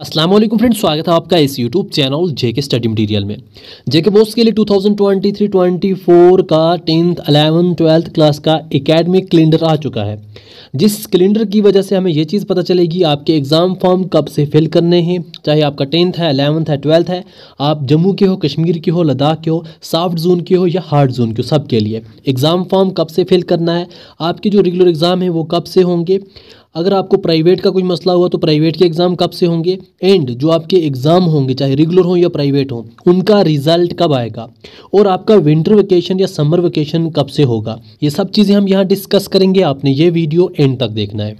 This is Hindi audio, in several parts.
असलम फ्रेंड्स स्वागत है आपका इस YouTube channel JK study material में जेके बोस के लिए 2023-24 का टेंथ अलेवन ट्वेल्थ क्लास का एकेडमिक कैलेंडर आ चुका है जिस कैलेंडर की वजह से हमें ये चीज़ पता चलेगी आपके एग्ज़ाम फॉर्म कब से फिल करने हैं चाहे आपका टेंथ है अलेवंथ है ट्वेल्थ है आप जम्मू के हो कश्मीर के हो लद्दाख के हो सॉफ्ट जोन के हो या हार्ड जोन के हो सब के लिए एग्ज़ाम फॉर्म कब से फिल करना है आपके जो रेगुलर एग्ज़ाम है वो कब से होंगे अगर आपको प्राइवेट का कोई मसला हुआ तो प्राइवेट के एग्ज़ाम कब से होंगे एंड जो आपके एग्ज़ाम होंगे चाहे रेगुलर हों या प्राइवेट हों उनका रिजल्ट कब आएगा और आपका विंटर वेकेशन या समर वेकेशन कब से होगा ये सब चीज़ें हम यहाँ डिस्कस करेंगे आपने ये वीडियो एंड तक देखना है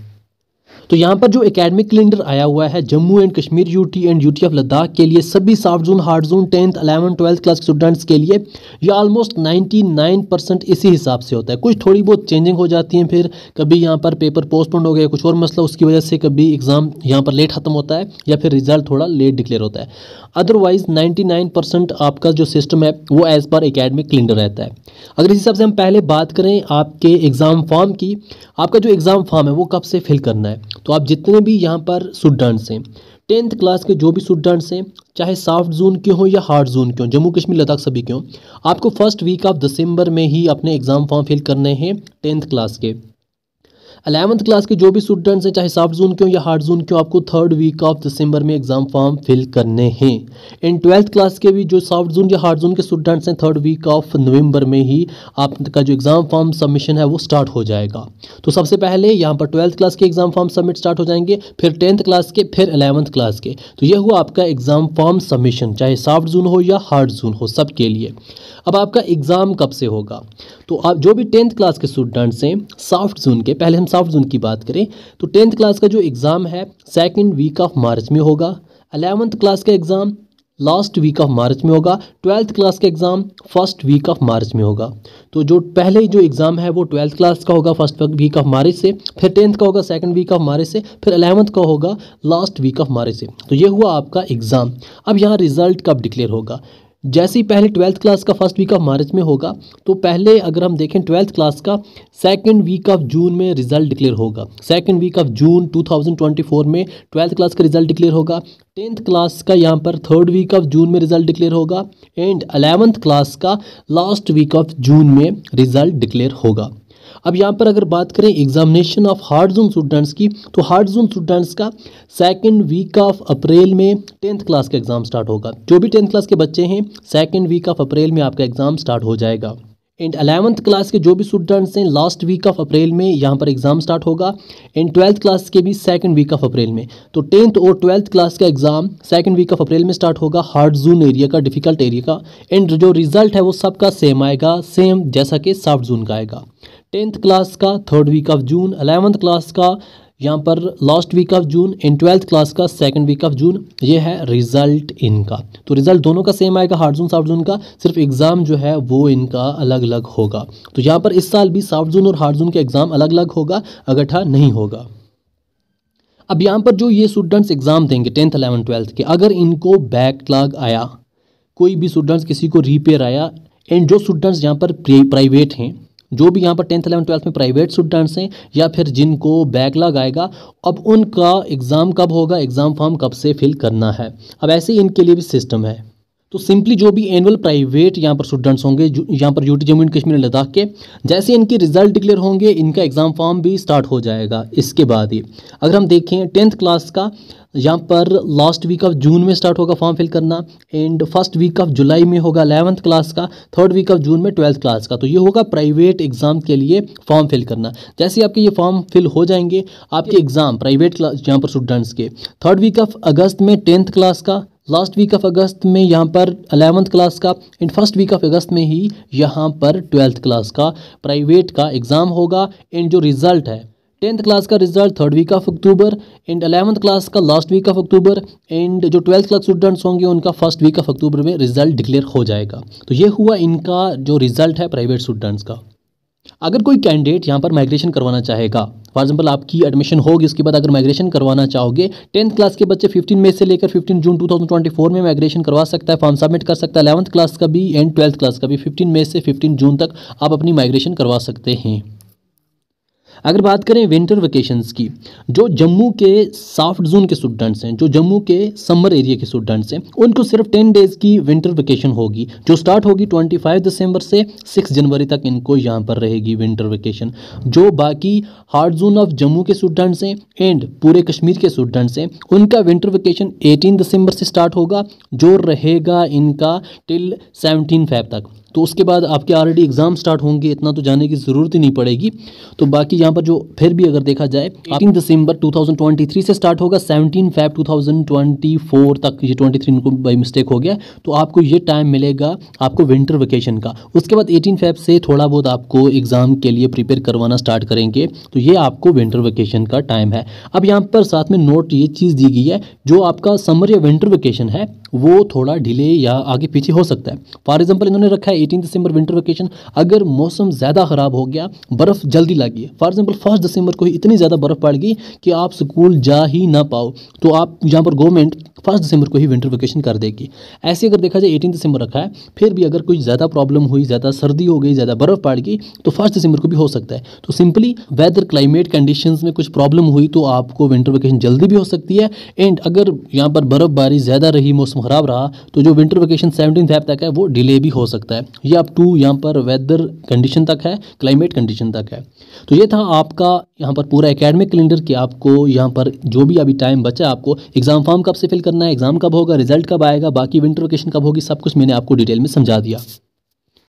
तो यहाँ पर जो एकेडमिक कैलेंडर आया हुआ है Jammu and Kashmir UT and UT of Ladakh के लिए सभी soft zone hard zone tenth eleven twelfth class के स्टूडेंट्स के लिए ये ऑलमोस्ट नाइन्टी नाइन परसेंट इसी हिसाब से होता है कुछ थोड़ी बहुत चेंजिंग हो जाती हैं फिर कभी यहाँ पर पेपर पोस्टपोन हो गया कुछ और मसला उसकी वजह से कभी एग्ज़ाम यहाँ पर लेट ख़त्म होता है या फिर रिजल्ट थोड़ा लेट डिक्लेयर होता है अदरवाइज़ नाइन्टी नाइन परसेंट आपका जो सिस्टम है वो एज़ पर एकेडमिक कैलेंडर रहता है अगर इस हिसाब से हम पहले बात करें आपके एग्ज़ाम फॉर्म की आपका जो एग्ज़ाम फॉर्म है वो कब से फिल करना है तो आप जितने भी यहाँ पर स्टूडेंट्स हैं टेंथ क्लास के जो भी स्टूडेंट्स हैं चाहे सॉफ्ट जोन के हों या हार्ड जोन के हों जम्मू कश्मीर लद्दाख सभी के हों आपको फर्स्ट वीक ऑफ दिसंबर में ही अपने एग्ज़ाम फॉर्म फिल करने हैं टेंथ क्लास के अलेवंथ क्लास के जो भी स्टूडेंट्स हैं चाहे सॉफ्ट जोन क्यों या हार्ड जोन क्यों आपको थर्ड वीक ऑफ दिसंबर में एग्ज़ाम फॉर्म फिल करने हैं एंड ट्वेल्थ क्लास के भी जो सॉफ्ट जोन या हार्ड जोन के स्टूडेंट्स हैं थर्ड वीक ऑफ नवंबर में ही आपका जो एग्ज़ाम फॉर्म सबमिशन है वो स्टार्ट हो जाएगा तो सबसे पहले यहाँ पर ट्वेल्थ क्लास के एग्ज़ाम फॉर्म सबमिट स्टार्ट हो जाएंगे फिर टेंथ क्लास के फिर अलेवंथ क्लास के तो यह हुआ आपका एग्ज़ाम फॉर्म सबमिशन चाहे सॉफ्ट जोन हो या हार्ड जोन हो सब के लिए अब आपका एग्ज़ाम कब से होगा तो आप जो भी टेंथ क्लास के स्टूडेंट्स हैं सॉफ्ट जोन के पहले हम सॉफ्ट जोन की बात करें तो टेंथ क्लास का जो एग्ज़ाम है सेकेंड वीक ऑफ मार्च में होगा अलेवंथ क्लास का exam last week of March में होगा ट्वेल्थ क्लास का exam first week of March में होगा तो जो पहले जो एग्ज़ाम है वो ट्वेल्थ क्लास का होगा फर्स्ट वीक ऑफ मार्च से फिर टेंथ का होगा सेकंड वीक ऑफ मार्च से फिर अलेवंथ का होगा लास्ट वीक ऑफ मार्च से तो ये हुआ आपका एग्ज़ाम अब यहाँ रिजल्ट कब डिक्लेयर होगा जैसे ही पहले ट्वेल्थ क्लास का फर्स्ट वीक ऑफ मार्च में होगा तो पहले अगर हम देखें ट्वेल्थ क्लास का सेकेंड वीक ऑफ जून में रिजल्ट डिक्लेयर होगा सेकेंड वीक ऑफ जून 2024 में ट्वेल्थ क्लास का रिजल्ट डिक्लेयर होगा टेंथ क्लास का यहाँ पर थर्ड वीक ऑफ जून में रिजल्ट डिक्लेयर होगा एंड अलेवंथ क्लास का लास्ट वीक ऑफ जून में रिजल्ट डिक्लेयर होगा अब यहाँ पर अगर बात करें examination of hard zone students की तो हार्ड जोन स्टूडेंट्स का सेकेंड वीक ऑफ अप्रैल में टेंथ क्लास का एग्ज़ाम स्टार्ट होगा जो भी टेंथ क्लास के बच्चे हैं सेकेंड वीक ऑफ अप्रैल में आपका एग्ज़ाम स्टार्ट हो जाएगा एंड अलेवंथ क्लास के जो भी स्टूडेंट्स हैं लास्ट वीक ऑफ अप्रैल में यहाँ पर एग्ज़ाम स्टार्ट होगा एंड ट्वेल्थ क्लास के भी सेकंड वीक ऑफ अप्रैल में तो टेंथ और ट्वेल्थ क्लास का exam second week of April में स्टार्ट होगा हार्ड जोन एरिया का डिफ़िकल्ट एरिया का एंड जो रिज़ल्ट है वो सबका सेम आएगा सेम जैसा कि सॉफ्ट जोन का आएगा टेंथ क्लास का third week of June eleventh class का यहाँ पर last week of June and twelfth class का सेकंड वीक ऑफ जून ये है रिजल्ट इनका तो रिजल्ट दोनों का सेम आएगा हार्ड जून साफ्ट जून का सिर्फ एग्ज़ाम जो है वो इनका अलग अलग होगा तो यहाँ पर इस साल भी साफ जून और हार्ड जून का एग्ज़ाम अलग अलग होगा अगठा नहीं होगा अब यहाँ पर जो ये स्टूडेंट्स एग्ज़ाम देंगे टेंथ अलेवन ट्वेल्थ के अगर इनको बैकलाग आया कोई भी स्टूडेंट्स किसी को रिपेयर आया एंड जो स्टूडेंट्स यहाँ पर प्राइवेट हैं जो भी यहाँ पर टेंथ इलेवन ट्वेल्थ में प्राइवेट स्टूडेंट्स हैं या फिर जिनको बैकलॉग आएगा अब उनका एग्ज़ाम कब होगा एग्ज़ाम फॉर्म कब से फिल करना है अब ऐसे ही इनके लिए भी सिस्टम है तो सिंपली जो भी एनुअल प्राइवेट यहाँ पर स्टूडेंट्स होंगे यहाँ पर यूटी जम्मू एंड कश्मीर लद्दाख के जैसे इनके रिजल्ट डिक्लेयर होंगे इनका एग्ज़ाम फॉर्म भी स्टार्ट हो जाएगा इसके बाद ही अगर हम देखें टेंथ क्लास का यहाँ पर लास्ट वीक ऑफ जून में स्टार्ट होगा फॉर्म फिल करना and first week of July में होगा अलेवंथ क्लास का थर्ड वीक ऑफ जून में ट्वेल्थ क्लास का तो ये होगा प्राइवेट एग्ज़ाम के लिए फॉर्म फिल करना जैसे आपके ये फॉर्म फिल हो जाएंगे आपके एग्ज़ाम प्राइवेट क्लास यहाँ पर स्टूडेंट्स के थर्ड वीक ऑफ अगस्त में टेंथ क्लास का लास्ट वीक ऑफ अगस्त में यहाँ पर अलेवंथ क्लास का and first week of August में ही यहाँ पर ट्वेल्थ क्लास का प्राइवेट का एग्ज़ाम होगा एंड जो रिज़ल्ट है टेंथ क्लास का result third week of October and eleventh class का last week of October and जो ट्वेल्थ क्लास स्टूडेंट्स होंगे उनका फर्स्ट वीक ऑफ अक्टूबर में रिजल्ट डिक्लेयर हो जाएगा तो ये हुआ इनका जो रिजल्ट है प्राइवेट स्टूडेंट्स का अगर कोई कैंडिडेट यहाँ पर माइग्रेशन करवाना चाहेगा फॉर एग्जाम्पल आपकी एडमिशन होगी इसके बाद अगर माइग्रेशन करवाना चाहोगे टेंथ क्लास के बच्चे 15 मई से लेकर 15 जून 2024 में माइग्रेशन करवा सकता है फॉर्म सबमिट कर सकता है अलेवंथ क्लास का भी एंड ट्वेल्थ क्लास का भी 15 मई से 15 जून तक आप अपनी माइग्रेशन करवा सकते हैं अगर बात करें विंटर वेकेशंस की जो जम्मू के साफ्ट जोन के स्टूडेंट्स हैं जो जम्मू के समर एरिया के स्टूडेंट्स हैं उनको सिर्फ टेन डेज़ की विंटर वेकेशन होगी जो स्टार्ट होगी ट्वेंटी फाइव दिसंबर से सिक्स जनवरी तक इनको यहाँ पर रहेगी विंटर वेकेशन जो बाकी हार्ड जोन ऑफ जम्मू के स्टूडेंट्स हैं एंड पूरे कश्मीर के स्टूडेंट्स हैं उनका विंटर वेकेशन एटीन दिसंबर से स्टार्ट होगा जो रहेगा इनका टिल सेवनटीन फाइव तक तो उसके बाद आपके ऑलरेडी एग्ज़ाम स्टार्ट होंगे इतना तो जाने की ज़रूरत ही नहीं पड़ेगी तो बाकी यहाँ पर जो फिर भी अगर देखा जाए आपकी दिसंबर 2023 से स्टार्ट होगा 17 ट्वेंटी 2024 तक ये 23 इनको बाई मिस्टेक हो गया तो आपको ये टाइम मिलेगा आपको विंटर वेकेशन का उसके बाद एटीन फैब से थोड़ा बहुत आपको एग्ज़ाम के लिए प्रिपेयर करवाना स्टार्ट करेंगे तो ये आपको विंटर वेकेशन का टाइम है अब यहाँ पर साथ में नोट ये चीज़ दी गई है जो आपका समर या विंटर वेकेशन है वो थोड़ा डिले या आगे पीछे हो सकता है फॉर एग्जाम्पल इन्होंने रखा है एटीन दिसंबर विंटर वेकेशन अगर मौसम ज़्यादा ख़राब हो गया बर्फ़ जल्दी गई फॉर एग्जाम्पल फर्स्ट दिसंबर को ही इतनी ज़्यादा बर्फ़ पड़ गई कि आप स्कूल जा ही ना पाओ तो आप यहाँ पर गवर्नमेंट फर्स्ट दिसंबर को ही विंटर वेकेशन कर देगी ऐसे अगर देखा जाए एटीन दिसंबर रखा है फिर भी अगर कोई ज़्यादा प्रॉब्लम हुई ज़्यादा सर्दी हो गई ज़्यादा बर्फ़ पड़ गई तो फर्स्ट दिसंबर को भी हो सकता है तो सिंपली वेदर क्लाइमेट कंडीशन में कुछ प्रॉब्लम हुई तो आपको विंटर वेकेशन जल्दी भी हो सकती है एंड अगर यहाँ पर बर्फ़बारी ज़्यादा रही मौसम ख़राब रहा तो जो विंटर वेकेशन सेवनटीन फैब तक है वो डिले भी हो सकता है ये अप टू यहाँ पर वेदर कंडीशन तक है क्लाइमेट कंडीशन तक है तो ये था आपका यहाँ पर पूरा एकेडमिक कैलेंडर कि आपको यहाँ पर जो भी अभी टाइम बचा आपको एग्ज़ाम फॉर्म कब से फिल करना है एग्ज़ाम कब होगा रिजल्ट कब आएगा बाकी विंटर वेकेशन कब होगी सब कुछ मैंने आपको डिटेल में समझा दिया